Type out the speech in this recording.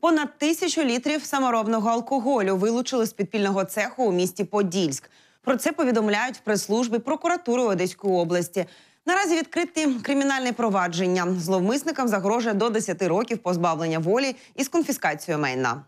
Понад тисячу літрів саморобного алкоголю вилучили з підпільного цеху у місті Подільськ. Про це повідомляють прес служби прокуратури Одеської області. Наразі відкриті кримінальне провадження. Зловмисникам загрожує до 10 років позбавлення волі із конфіскацією майна.